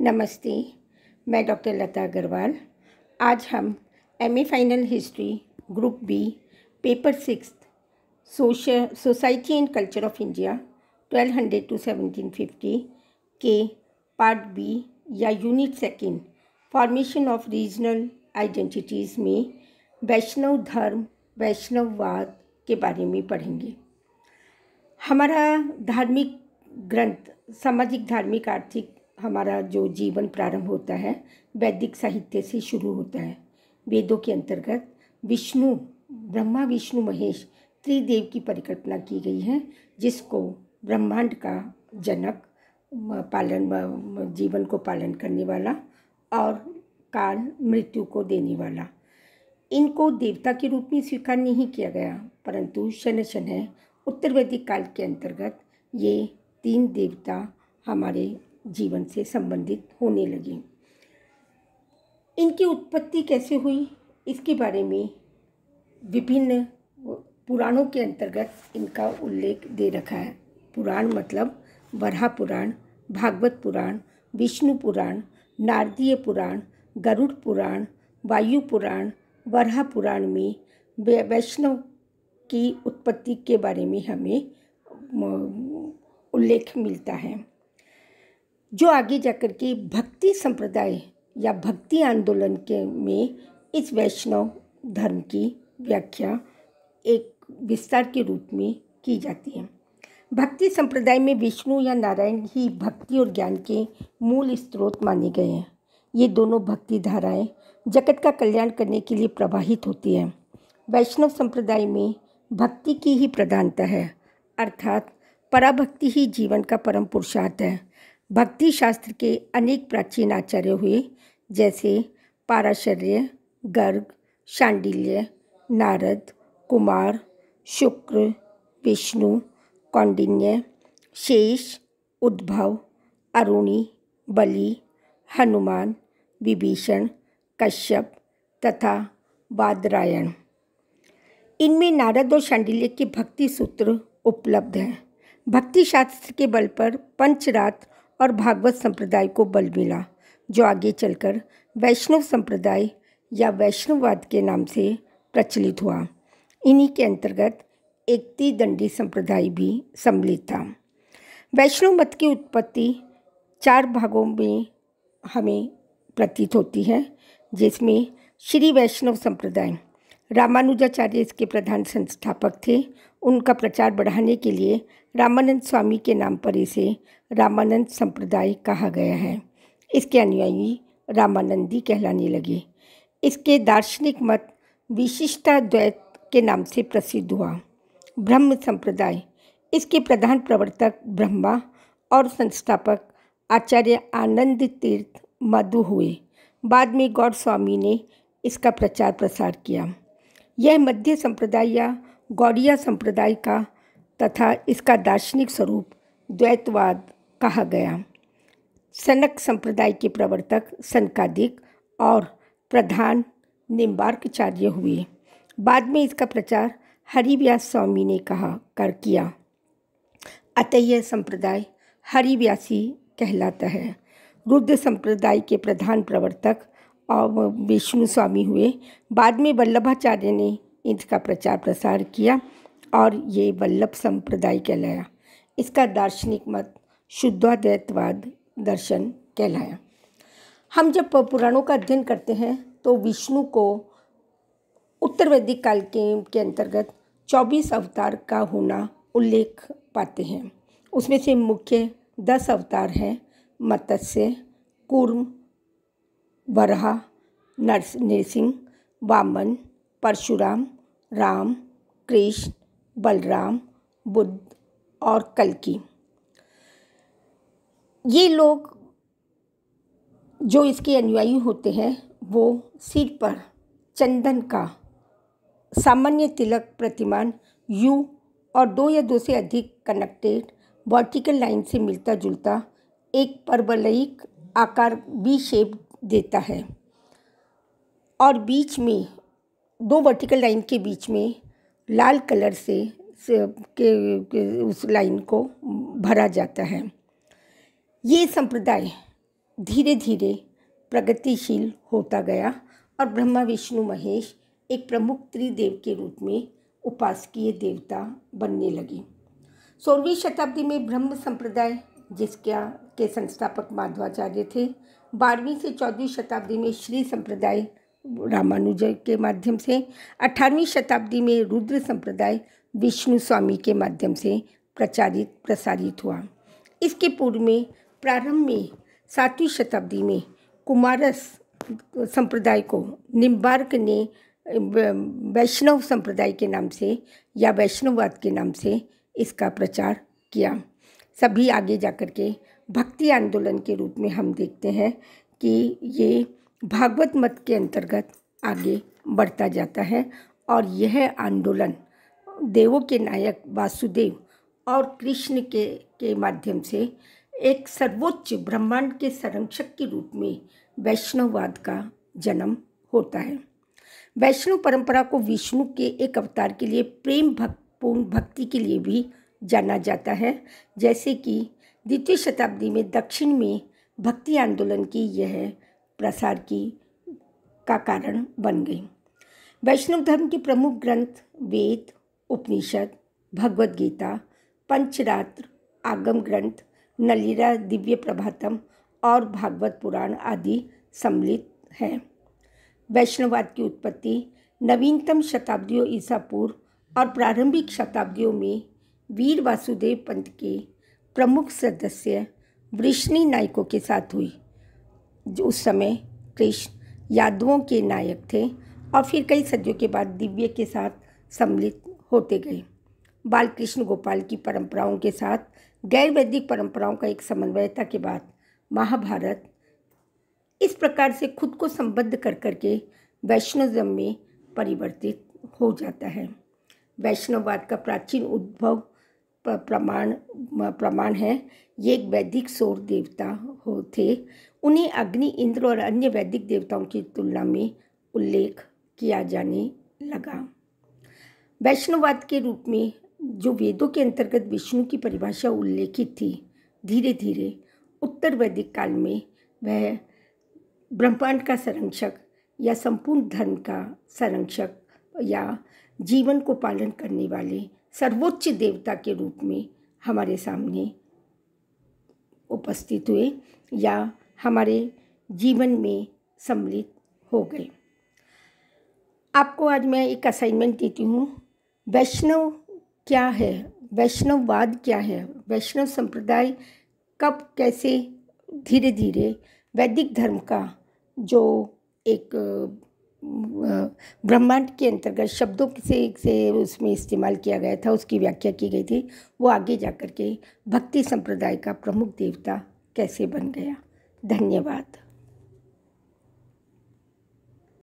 नमस्ते मैं डॉक्टर लता अग्रवाल आज हम M final history group B paper six social society and culture of India 1200 to 1750 के पार्ट बी या unit second formation of regional identities में वैष्णव धर्म वैष्णववाद के बारे में पढ़ेंगे हमारा धार्मिक ग्रंथ सामाजिक धार्मिक आर्थिक हमारा जो जीवन प्रारंभ होता है वैदिक साहित्य से शुरू होता है वेदों के अंतर्गत विष्णु ब्रह्मा विष्णु महेश त्रिदेव की परिकल्पना की गई है जिसको ब्रह्मांड का जनक पालन जीवन को पालन करने वाला और काल मृत्यु को देने वाला इनको देवता के रूप में स्वीकार नहीं किया गया परंतु शन है उत्तर वैदिक काल के अंतर्गत ये तीन देवता हमारे जीवन से संबंधित होने लगी इनकी उत्पत्ति कैसे हुई इसके बारे में विभिन्न पुराणों के अंतर्गत इनका उल्लेख दे रखा है पुराण मतलब वरहा पुराण भागवत पुराण विष्णु पुराण नारदीय पुराण गरुड़ पुराण वायु पुराण वरहा पुराण में वैष्णव की उत्पत्ति के बारे में हमें उल्लेख मिलता है जो आगे जाकर के भक्ति संप्रदाय या भक्ति आंदोलन के में इस वैष्णव धर्म की व्याख्या एक विस्तार के रूप में की जाती है भक्ति संप्रदाय में विष्णु या नारायण ही भक्ति और ज्ञान के मूल स्रोत माने गए हैं ये दोनों भक्ति धाराएं जगत का कल्याण करने के लिए प्रवाहित होती हैं वैष्णव संप्रदाय में भक्ति की ही प्रधानता है अर्थात पराभक्ति ही जीवन का परम पुरुषार्थ है भक्ति शास्त्र के अनेक प्राचीन आचार्य हुए जैसे पाराशर्य गर्ग शांडिल्य नारद कुमार शुक्र विष्णु कौंडिन्य शेष उद्भव अरुणी बलि हनुमान विभीषण कश्यप तथा बादरायण इनमें नारद और शांडिल्य के भक्ति सूत्र उपलब्ध हैं भक्ति शास्त्र के बल पर पंचरात्र और भागवत संप्रदाय को बल मिला जो आगे चलकर वैष्णव संप्रदाय या वैष्णववाद के नाम से प्रचलित हुआ इन्हीं के अंतर्गत एकती दंडी संप्रदाय भी सम्मिलित था वैष्णव मत की उत्पत्ति चार भागों में हमें प्रतीत होती है जिसमें श्री वैष्णव संप्रदाय रामानुजाचार्य इसके प्रधान संस्थापक थे उनका प्रचार बढ़ाने के लिए रामानंद स्वामी के नाम पर इसे रामानंद संप्रदाय कहा गया है इसके अनुयायी रामानंदी कहलाने लगे इसके दार्शनिक मत विशिष्टा द्वैत के नाम से प्रसिद्ध हुआ ब्रह्म संप्रदाय इसके प्रधान प्रवर्तक ब्रह्मा और संस्थापक आचार्य आनंद तीर्थ मधु हुए बाद में गौर स्वामी ने इसका प्रचार प्रसार किया यह मध्य संप्रदाय या गौड़िया संप्रदाय का तथा इसका दार्शनिक स्वरूप द्वैतवाद कहा गया सनक संप्रदाय के प्रवर्तक सनकादिक और प्रधान निम्बार्कचार्य हुए बाद में इसका प्रचार हरिव्यास स्वामी ने कहा कर किया अतः यह संप्रदाय हरिव्यासी कहलाता है रुद्र संप्रदाय के प्रधान प्रवर्तक और विष्णु स्वामी हुए बाद में वल्लभाचार्य ने इनका प्रचार प्रसार किया और ये वल्लभ संप्रदाय कहलाया इसका दार्शनिक मत शुद्धाद्वैतवाद दर्शन कहलाया हम जब पुराणों का अध्ययन करते हैं तो विष्णु को उत्तर वैदिक काल के के अंतर्गत 24 अवतार का होना उल्लेख पाते हैं उसमें से मुख्य दस अवतार हैं मत्स्य कूर्म नरस नरसिंह वामन परशुराम राम कृष्ण बलराम बुद्ध और कलकी ये लोग जो इसके अनुयायी होते हैं वो सिर पर चंदन का सामान्य तिलक प्रतिमान यू और दो या दो से अधिक कनेक्टेड वर्टिकल लाइन से मिलता जुलता एक परवलयिक आकार बी शेप देता है और बीच में दो वर्टिकल लाइन के बीच में लाल कलर से, से के, के उस लाइन को भरा जाता है ये संप्रदाय धीरे धीरे प्रगतिशील होता गया और ब्रह्मा विष्णु महेश एक प्रमुख त्रिदेव के रूप में उपासकीय देवता बनने लगे सोलहवीं शताब्दी में ब्रह्म संप्रदाय जिसका के संस्थापक माधवाचार्य थे बारहवीं से चौदहवीं शताब्दी में श्री संप्रदाय रामानुज के माध्यम से अठारहवीं शताब्दी में रुद्र संप्रदाय विष्णु स्वामी के माध्यम से प्रचारित प्रसारित हुआ इसके पूर्व में प्रारंभ में सातवीं शताब्दी में कुमारस संप्रदाय को निम्बार्क ने वैष्णव संप्रदाय के नाम से या वैष्णववाद के नाम से इसका प्रचार किया सभी आगे जा कर के भक्ति आंदोलन के रूप में हम देखते हैं कि ये भागवत मत के अंतर्गत आगे बढ़ता जाता है और यह आंदोलन देवों के नायक वासुदेव और कृष्ण के के माध्यम से एक सर्वोच्च ब्रह्मांड के संरक्षक के रूप में वैष्णववाद का जन्म होता है वैष्णव परंपरा को विष्णु के एक अवतार के लिए प्रेम भक्तपूर्ण भक्ति के लिए भी जाना जाता है जैसे कि द्वितीय शताब्दी में दक्षिण में भक्ति आंदोलन की यह प्रसार की का कारण बन गई वैष्णव धर्म के प्रमुख ग्रंथ वेद उपनिषद भगवद गीता पंचरात्र आगम ग्रंथ नलिरा दिव्य प्रभातम और भागवत पुराण आदि सम्मिलित हैं वैष्णववाद की उत्पत्ति नवीनतम शताब्दियों ईसा पूर्व और प्रारंभिक शताब्दियों में वीर वासुदेव पंत के प्रमुख सदस्य वृष्णि नायकों के साथ हुई जो उस समय कृष्ण यादवों के नायक थे और फिर कई सदियों के बाद दिव्य के साथ सम्मिलित होते गए बालकृष्ण गोपाल की परंपराओं के साथ गैर वैदिक परंपराओं का एक समन्वयता के बाद महाभारत इस प्रकार से खुद को संबद्ध कर करके वैष्णवजम में परिवर्तित हो जाता है वैष्णववाद का प्राचीन उद्भव प्रमाण प्रमाण है ये एक वैदिक सौर देवता हो थे उन्हें अग्नि इंद्र और अन्य वैदिक देवताओं की तुलना में उल्लेख किया जाने लगा वैष्णववाद के रूप में जो वेदों के अंतर्गत विष्णु की परिभाषा उल्लेखित थी धीरे धीरे उत्तर वैदिक काल में वह ब्रह्मांड का संरक्षक या संपूर्ण धर्म का संरक्षक या जीवन को पालन करने वाले सर्वोच्च देवता के रूप में हमारे सामने उपस्थित हुए या हमारे जीवन में सम्मिलित हो गए आपको आज मैं एक असाइनमेंट देती हूँ वैष्णव क्या है वैष्णववाद क्या है वैष्णव संप्रदाय कब कैसे धीरे धीरे वैदिक धर्म का जो एक ब्रह्मांड के अंतर्गत शब्दों से से उसमें इस्तेमाल किया गया था उसकी व्याख्या की गई थी वो आगे जा कर के भक्ति संप्रदाय का प्रमुख देवता कैसे बन गया धन्यवाद